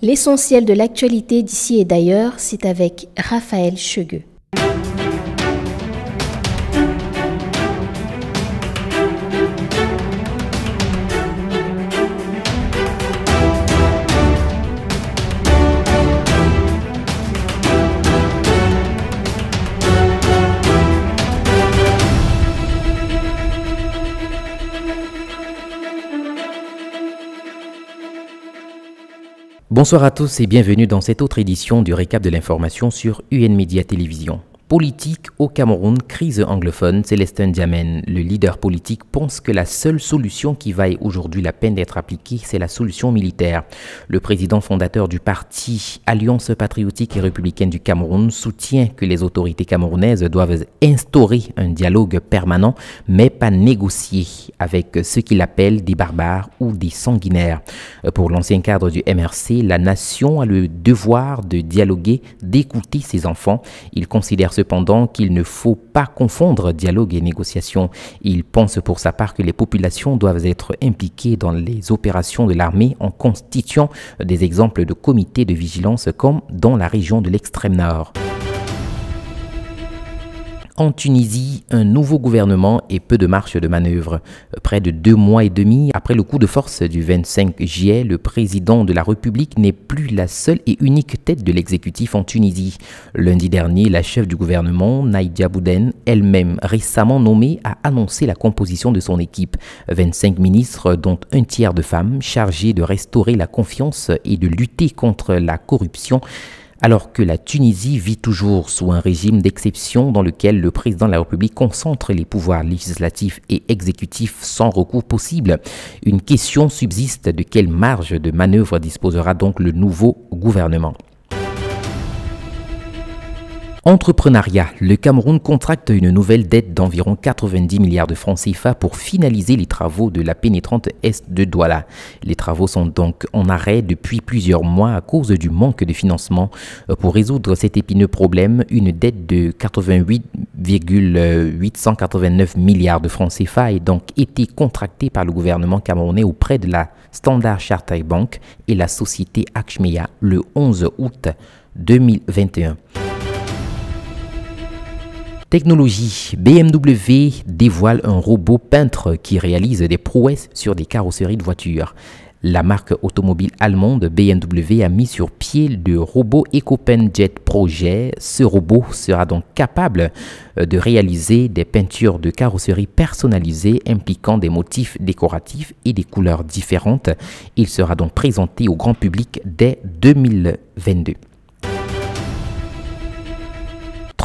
L'essentiel de l'actualité d'ici et d'ailleurs, c'est avec Raphaël Chegueux. Bonsoir à tous et bienvenue dans cette autre édition du récap de l'information sur UN Media Télévision. Politique au Cameroun, crise anglophone, Célestin Diamène, le leader politique, pense que la seule solution qui vaille aujourd'hui la peine d'être appliquée, c'est la solution militaire. Le président fondateur du parti Alliance patriotique et républicaine du Cameroun soutient que les autorités camerounaises doivent instaurer un dialogue permanent, mais pas négocier avec ce qu'il appelle des barbares ou des sanguinaires. Pour l'ancien cadre du MRC, la nation a le devoir de dialoguer, d'écouter ses enfants. Il considère cependant qu'il ne faut pas confondre dialogue et négociation. Il pense pour sa part que les populations doivent être impliquées dans les opérations de l'armée en constituant des exemples de comités de vigilance comme dans la région de l'extrême nord. En Tunisie, un nouveau gouvernement et peu de marge de manœuvre. Euh, près de deux mois et demi après le coup de force du 25 juillet, le président de la République n'est plus la seule et unique tête de l'exécutif en Tunisie. Lundi dernier, la chef du gouvernement, Naïdia Bouden, elle-même récemment nommée, a annoncé la composition de son équipe. 25 ministres, dont un tiers de femmes, chargés de restaurer la confiance et de lutter contre la corruption alors que la Tunisie vit toujours sous un régime d'exception dans lequel le président de la République concentre les pouvoirs législatifs et exécutifs sans recours possible. Une question subsiste de quelle marge de manœuvre disposera donc le nouveau gouvernement. Entrepreneuriat. Le Cameroun contracte une nouvelle dette d'environ 90 milliards de francs CFA pour finaliser les travaux de la pénétrante Est de Douala. Les travaux sont donc en arrêt depuis plusieurs mois à cause du manque de financement. Euh, pour résoudre cet épineux problème, une dette de 88,889 milliards de francs CFA a donc été contractée par le gouvernement camerounais auprès de la Standard Chartered Bank et la société Akshmeya le 11 août 2021. Technologie. BMW dévoile un robot peintre qui réalise des prouesses sur des carrosseries de voitures. La marque automobile allemande BMW a mis sur pied le robot EcoPenJet Projet. Ce robot sera donc capable euh, de réaliser des peintures de carrosserie personnalisées impliquant des motifs décoratifs et des couleurs différentes. Il sera donc présenté au grand public dès 2022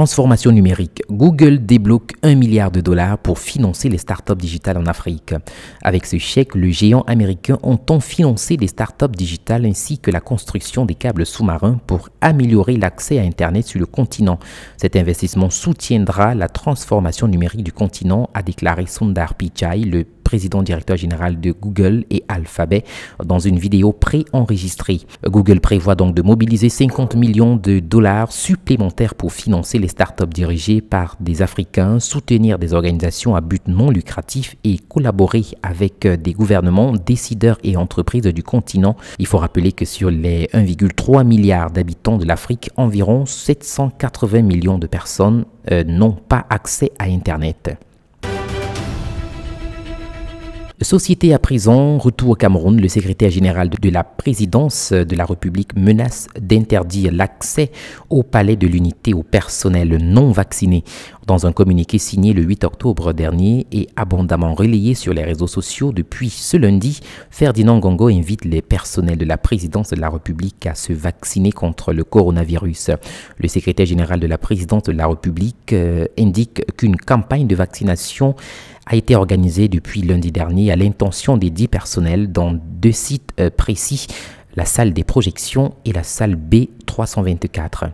transformation numérique, Google débloque 1 milliard de dollars pour financer les startups digitales en Afrique. Avec ce chèque, le géant américain entend financer des startups digitales ainsi que la construction des câbles sous-marins pour améliorer l'accès à Internet sur le continent. Cet investissement soutiendra la transformation numérique du continent, a déclaré Sundar Pichai, le président directeur général de Google et Alphabet, dans une vidéo préenregistrée. Google prévoit donc de mobiliser 50 millions de dollars supplémentaires pour financer les startups dirigées par des Africains, soutenir des organisations à but non lucratif et collaborer avec euh, des gouvernements, décideurs et entreprises du continent. Il faut rappeler que sur les 1,3 milliard d'habitants de l'Afrique, environ 780 millions de personnes euh, n'ont pas accès à Internet. Société à prison, retour au Cameroun, le secrétaire général de la présidence de la République menace d'interdire l'accès au palais de l'unité au personnel non vacciné. Dans un communiqué signé le 8 octobre dernier et abondamment relayé sur les réseaux sociaux depuis ce lundi, Ferdinand Gongo invite les personnels de la présidence de la République à se vacciner contre le coronavirus. Le secrétaire général de la présidence de la République euh, indique qu'une campagne de vaccination a été organisé depuis lundi dernier à l'intention des dix personnels dans deux sites euh, précis, la salle des projections et la salle B324.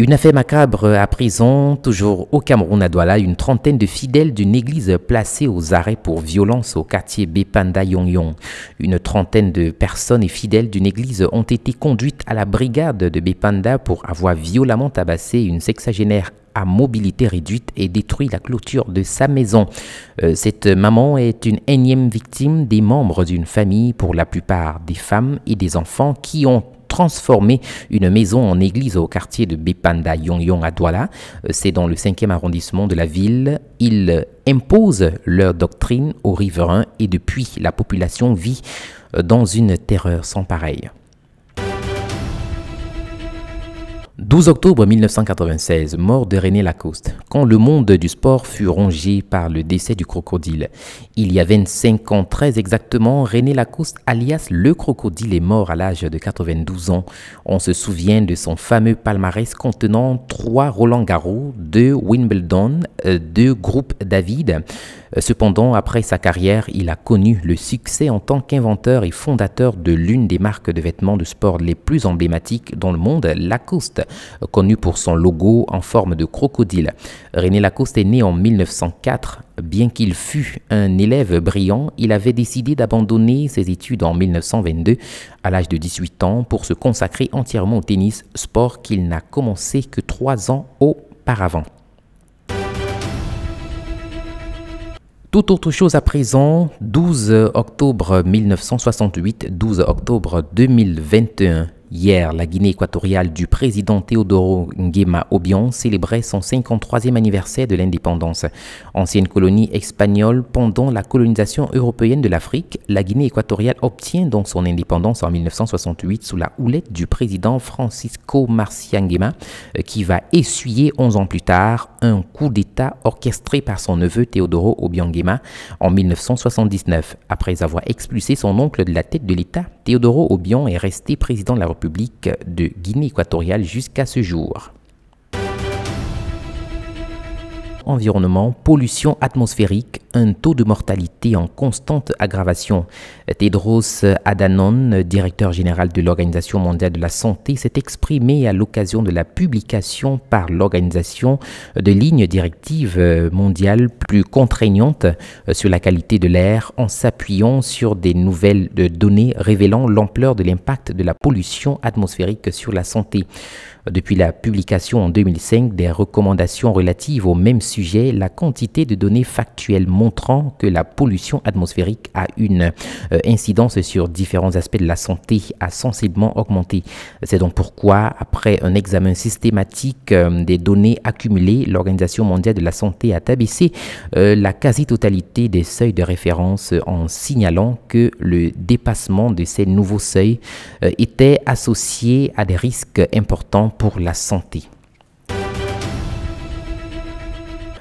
Une affaire macabre à prison, toujours au Cameroun à Douala, une trentaine de fidèles d'une église placée aux arrêts pour violence au quartier Bepanda Yongyong. Une trentaine de personnes et fidèles d'une église ont été conduites à la brigade de Bepanda pour avoir violemment tabassé une sexagénaire à mobilité réduite et détruit la clôture de sa maison. Euh, cette maman est une énième victime des membres d'une famille, pour la plupart des femmes et des enfants, qui ont transformer une maison en église au quartier de Yong Yongyong à Douala. Euh, c'est dans le 5 arrondissement de la ville. Ils imposent leur doctrine aux riverains et depuis, la population vit euh, dans une terreur sans pareille. 12 octobre 1996, mort de René Lacoste. Quand le monde du sport fut rongé par le décès du crocodile, il y a 25 ans très exactement, René Lacoste, alias le crocodile, est mort à l'âge de 92 ans. On se souvient de son fameux palmarès contenant trois Roland Garros, deux Wimbledon, euh, deux groupes David, euh, cependant, après sa carrière, il a connu le succès en tant qu'inventeur et fondateur de l'une des marques de vêtements de sport les plus emblématiques dans le monde, Lacoste, euh, connu pour son logo en forme de crocodile. René Lacoste est né en 1904. Bien qu'il fût un élève brillant, il avait décidé d'abandonner ses études en 1922 à l'âge de 18 ans pour se consacrer entièrement au tennis, sport qu'il n'a commencé que trois ans auparavant. Tout autre chose à présent, 12 octobre 1968, 12 octobre 2021. Hier, la Guinée équatoriale du président Teodoro Nguema Obiang célébrait son 53e anniversaire de l'indépendance. Ancienne colonie espagnole pendant la colonisation européenne de l'Afrique, la Guinée équatoriale obtient donc son indépendance en 1968 sous la houlette du président Francisco Marcia euh, qui va essuyer 11 ans plus tard un coup d'État orchestré par son neveu Teodoro Obiang en 1979. Après avoir expulsé son oncle de la tête de l'État, Teodoro Obiang est resté président de la République public de Guinée équatoriale jusqu'à ce jour. environnement, pollution atmosphérique, un taux de mortalité en constante aggravation. Tedros Adhanom, directeur général de l'Organisation mondiale de la santé, s'est exprimé à l'occasion de la publication par l'organisation de lignes directives mondiales plus contraignantes sur la qualité de l'air en s'appuyant sur des nouvelles données révélant l'ampleur de l'impact de la pollution atmosphérique sur la santé. Depuis la publication en 2005 des recommandations relatives au même sujet, la quantité de données factuelles montrant que la pollution atmosphérique a une euh, incidence sur différents aspects de la santé a sensiblement augmenté. C'est donc pourquoi, après un examen systématique euh, des données accumulées, l'Organisation mondiale de la santé a abaissé euh, la quasi-totalité des seuils de référence en signalant que le dépassement de ces nouveaux seuils était associé à des risques importants pour la santé.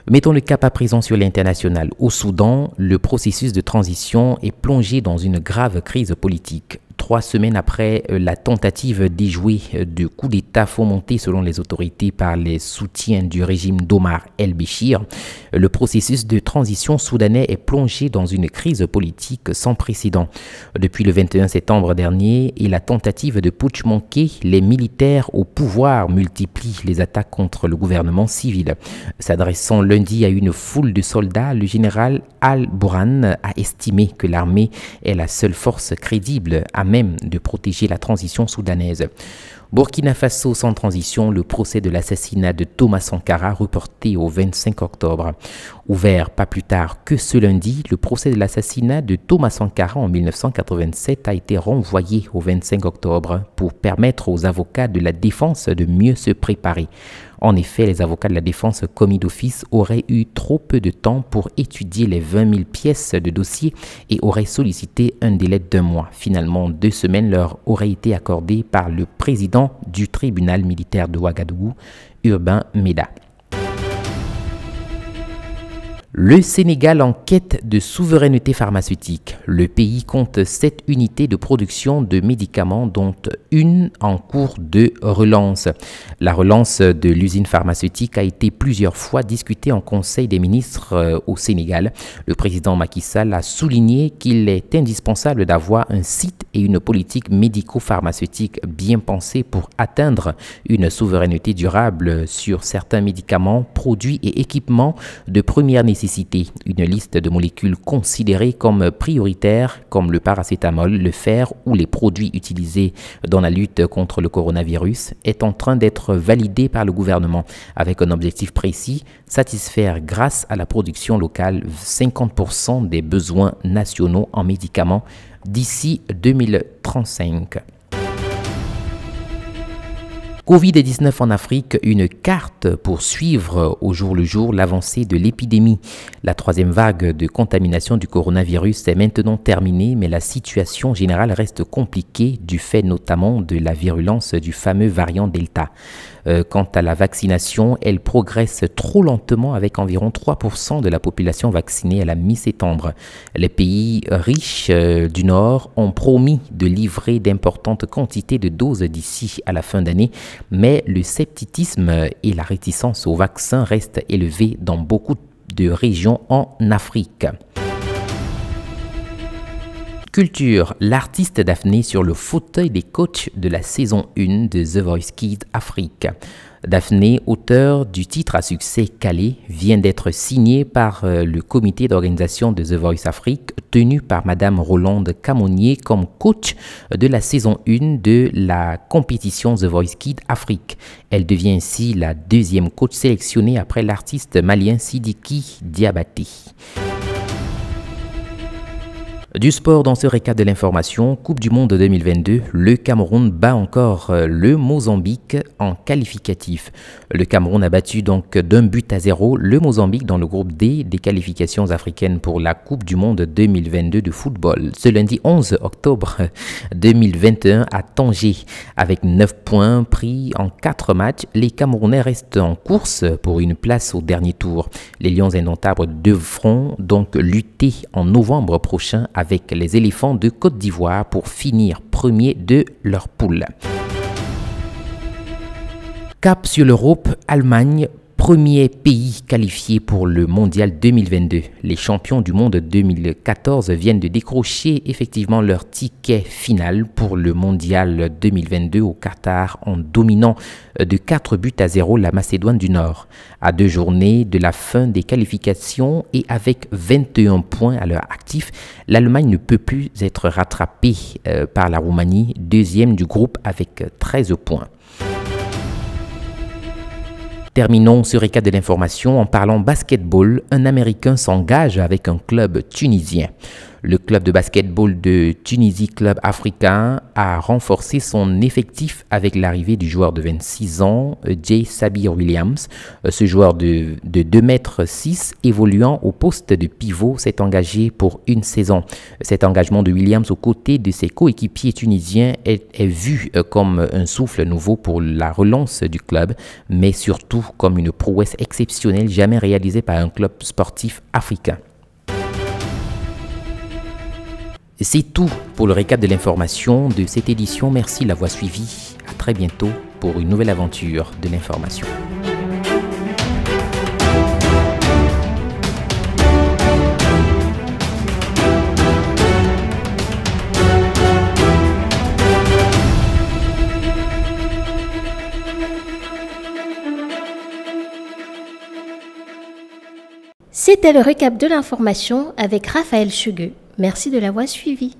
Mettons le cap à présent sur l'international. Au Soudan, le processus de transition est plongé dans une grave crise politique. Trois semaines après euh, la tentative déjouée euh, de coup d'État fomentée selon les autorités par les soutiens du régime d'Omar el-Béchir, euh, le processus de transition soudanais est plongé dans une crise politique sans précédent. Depuis le 21 septembre dernier et la tentative de putsch manqué, les militaires au pouvoir multiplient les attaques contre le gouvernement civil. S'adressant lundi à une foule de soldats, le général Al-Bourhan a estimé que l'armée est la seule force crédible à même de protéger la transition soudanaise. Burkina Faso sans transition, le procès de l'assassinat de Thomas Sankara reporté au 25 octobre. Ouvert pas plus tard que ce lundi, le procès de l'assassinat de Thomas Sankara en 1987 a été renvoyé au 25 octobre pour permettre aux avocats de la défense de mieux se préparer. En effet, les avocats de la défense commis d'office auraient eu trop peu de temps pour étudier les 20 000 pièces de dossier et auraient sollicité un délai d'un mois. Finalement, deux semaines leur auraient été accordées par le président du tribunal militaire de Ouagadougou, Urbain Meda. Le Sénégal en quête de souveraineté pharmaceutique. Le pays compte sept unités de production de médicaments, dont une en cours de relance. La relance de l'usine pharmaceutique a été plusieurs fois discutée en Conseil des ministres euh, au Sénégal. Le président Macky Sall a souligné qu'il est indispensable d'avoir un site une politique médico-pharmaceutique bien pensée pour atteindre une souveraineté durable sur certains médicaments, produits et équipements de première nécessité. Une liste de molécules considérées comme prioritaires, comme le paracétamol, le fer ou les produits utilisés dans la lutte contre le coronavirus, est en train d'être validée par le gouvernement avec un objectif précis, satisfaire grâce à la production locale 50% des besoins nationaux en médicaments d'ici 2035. Covid-19 en Afrique, une carte pour suivre au jour le jour l'avancée de l'épidémie. La troisième vague de contamination du coronavirus est maintenant terminée, mais la situation générale reste compliquée du fait notamment de la virulence du fameux variant Delta. Euh, quant à la vaccination, elle progresse trop lentement avec environ 3% de la population vaccinée à la mi-septembre. Les pays riches euh, du Nord ont promis de livrer d'importantes quantités de doses d'ici à la fin d'année, mais le scepticisme et la réticence au vaccin restent élevés dans beaucoup de régions en Afrique. Culture, l'artiste Daphné sur le fauteuil des coachs de la saison 1 de The Voice Kids Afrique. Daphné, auteur du titre à succès Calais, vient d'être signée par euh, le comité d'organisation de The Voice Afrique, tenu par Madame Rolande Camonier comme coach de la saison 1 de la compétition The Voice Kids Afrique. Elle devient ainsi la deuxième coach sélectionnée après l'artiste malien Sidiki Diabaté. Du sport dans ce récap de l'information, Coupe du Monde 2022, le Cameroun bat encore euh, le Mozambique en qualificatif. Le Cameroun a battu donc d'un but à zéro le Mozambique dans le groupe D des qualifications africaines pour la Coupe du Monde 2022 de football. Ce lundi 11 octobre 2021 à Tanger, avec 9 points pris en 4 matchs, les Camerounais restent en course pour une place au dernier tour. Les Lions indomptables devront donc lutter en novembre prochain avec avec les éléphants de Côte d'Ivoire pour finir premier de leur poule. Cap sur l'Europe, Allemagne premier pays qualifié pour le Mondial 2022. Les champions du monde 2014 viennent de décrocher effectivement leur ticket final pour le Mondial 2022 au Qatar en dominant euh, de 4 buts à 0 la Macédoine du Nord. À deux journées de la fin des qualifications et avec 21 points à leur actif, l'Allemagne ne peut plus être rattrapée euh, par la Roumanie, deuxième du groupe avec 13 points. Terminons ce récap de l'information en parlant basketball. Un Américain s'engage avec un club tunisien. Le club de basketball de Tunisie Club africain a renforcé son effectif avec l'arrivée du joueur de 26 ans, euh, Jay Sabir Williams. Euh, ce joueur de, 2 mètres 6 évoluant au poste de pivot s'est engagé pour une saison. Cet engagement de Williams aux côtés de ses coéquipiers tunisiens est vu euh, comme un souffle nouveau pour la relance du club, mais surtout comme une prouesse exceptionnelle jamais réalisée par un club sportif africain. C'est tout pour le récap de l'information de cette édition. Merci de l'avoir suivi. À très bientôt pour une nouvelle aventure de l'information. C'était le récap de l'information avec Raphaël Chugueux. Merci de l'avoir suivi.